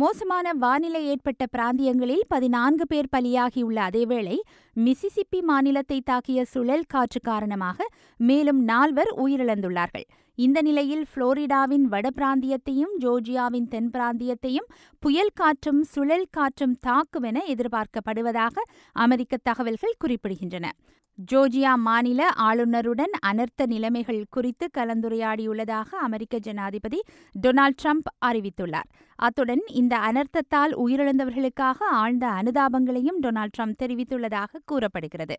மோசமான வானிலை ஏற்பட்ட பிராந்தியங்களில் பதினான்கு பேர் பலியாகியுள்ள அதேவேளை மிசிசிப்பி மாநிலத்தை தாக்கிய சுழல் காற்று காரணமாக மேலும் நால்வர் உயிரிழந்துள்ளார்கள் இந்த நிலையில் புளோரிடாவின் வட பிராந்தியத்தையும் ஜோர்ஜியாவின் தென் பிராந்தியத்தையும் புயல் காற்றும் சுழல் காற்றும் தாக்குமென எதிர்பார்க்கப்படுவதாக அமெரிக்க தகவல்கள் குறிப்பிடுகின்றன ஜோர்ஜியா மாநில ஆளுநருடன் அனர்த்த நிலைமைகள் குறித்து கலந்துரையாடியுள்ளதாக அமெரிக்க ஜனாதிபதி டொனால்ட் ட்ரம்ப் அறிவித்துள்ளார் அத்துடன் இந்த அனர்த்தத்தால் உயிரிழந்தவர்களுக்காக ஆழ்ந்த அனுதாபங்களையும் டொனால்ட் ட்ரம்ப் தெரிவித்துள்ளதாக கூறப்படுகிறது